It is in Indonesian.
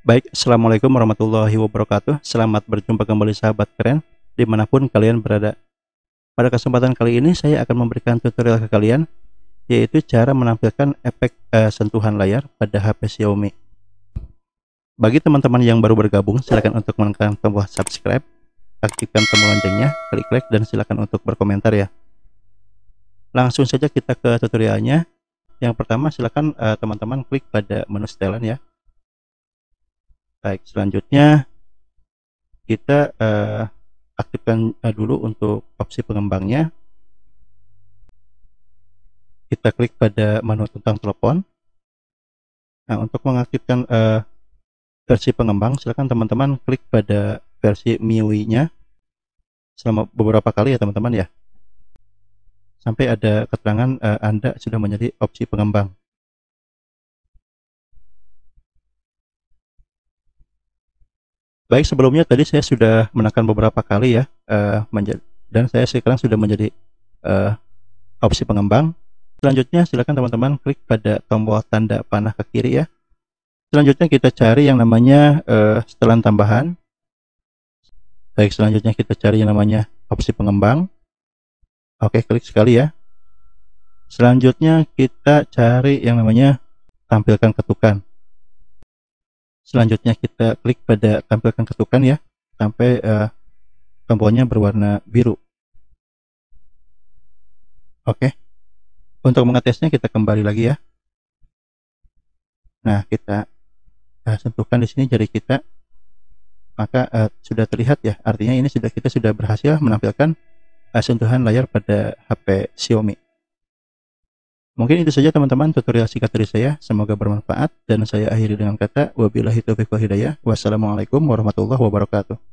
Baik, Assalamualaikum warahmatullahi wabarakatuh. Selamat berjumpa kembali sahabat keren, dimanapun kalian berada. Pada kesempatan kali ini saya akan memberikan tutorial ke kalian, yaitu cara menampilkan efek eh, sentuhan layar pada HP Xiaomi. Bagi teman-teman yang baru bergabung, silakan untuk menekan tombol subscribe, aktifkan tombol loncengnya, klik like, dan silakan untuk berkomentar ya. Langsung saja kita ke tutorialnya. Yang pertama silakan eh, teman-teman eh, klik pada menu setelan ya Baik, selanjutnya kita uh, aktifkan uh, dulu untuk opsi pengembangnya. Kita klik pada menu tentang telepon. Nah, untuk mengaktifkan uh, versi pengembang, silakan teman-teman klik pada versi MIUI-nya selama beberapa kali ya teman-teman ya. Sampai ada keterangan uh, Anda sudah menjadi opsi pengembang. Baik, sebelumnya tadi saya sudah menekan beberapa kali ya, uh, dan saya sekarang sudah menjadi uh, opsi pengembang. Selanjutnya silakan teman-teman klik pada tombol tanda panah ke kiri ya. Selanjutnya kita cari yang namanya uh, setelan tambahan. Baik, selanjutnya kita cari yang namanya opsi pengembang. Oke, klik sekali ya. Selanjutnya kita cari yang namanya tampilkan ketukan. Selanjutnya kita klik pada tampilkan ketukan ya, sampai uh, tombolnya berwarna biru. Oke. Okay. Untuk mengetesnya kita kembali lagi ya. Nah, kita uh, sentuhkan di sini jari kita. Maka uh, sudah terlihat ya, artinya ini sudah kita sudah berhasil menampilkan uh, sentuhan layar pada HP Xiaomi. Mungkin itu saja teman-teman tutorial singkat dari saya. Semoga bermanfaat dan saya akhiri dengan kata wabillahi taufiq wal hidayah. Wassalamualaikum warahmatullahi wabarakatuh.